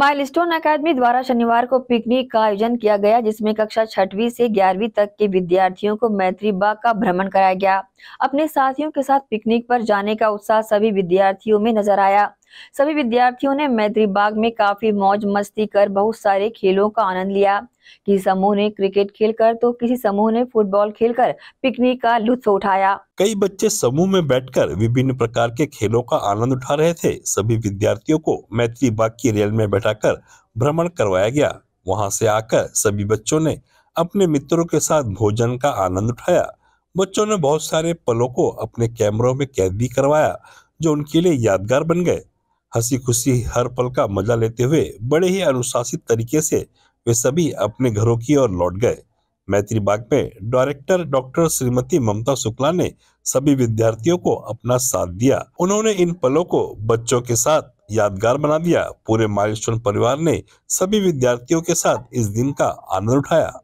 milestone अकादमी द्वारा शनिवार को पिकनिक का आयोजन किया गया जिसमें कक्षा छठवीं से ग्यारहवीं तक के विद्यार्थियों को मैत्री बाग का भ्रमण कराया गया अपने साथियों के साथ पिकनिक पर जाने का उत्साह सभी विद्यार्थियों में नजर आया सभी विद्यार्थियों ने मैत्री बाग में काफी मौज मस्ती कर बहुत सारे खेलों का आनंद लिया किसी समूह ने क्रिकेट खेलकर तो किसी समूह ने फुटबॉल खेलकर पिकनिक का लुत्फ उठाया कई बच्चे समूह में बैठकर विभिन्न प्रकार के खेलों का आनंद उठा रहे थे सभी विद्यार्थियों को मैत्री बाग की रेल में कर भ्रमण करवाया गया वहाँ से आकर सभी बच्चों ने अपने मित्रों के साथ भोजन का आनंद उठाया बच्चों ने बहुत सारे पलों को अपने कैमरों में कैद भी करवाया जो उनके लिए यादगार बन गए हंसी खुशी हर पल का मजा लेते हुए बड़े ही अनुशासित तरीके से वे सभी अपने घरों की ओर लौट गए मैत्री बाग में डायरेक्टर डॉक्टर श्रीमती ममता शुक्ला ने सभी विद्यार्थियों को अपना साथ दिया उन्होंने इन पलों को बच्चों के साथ यादगार बना दिया पूरे माइलस्टोन परिवार ने सभी विद्यार्थियों के साथ इस दिन का आनंद उठाया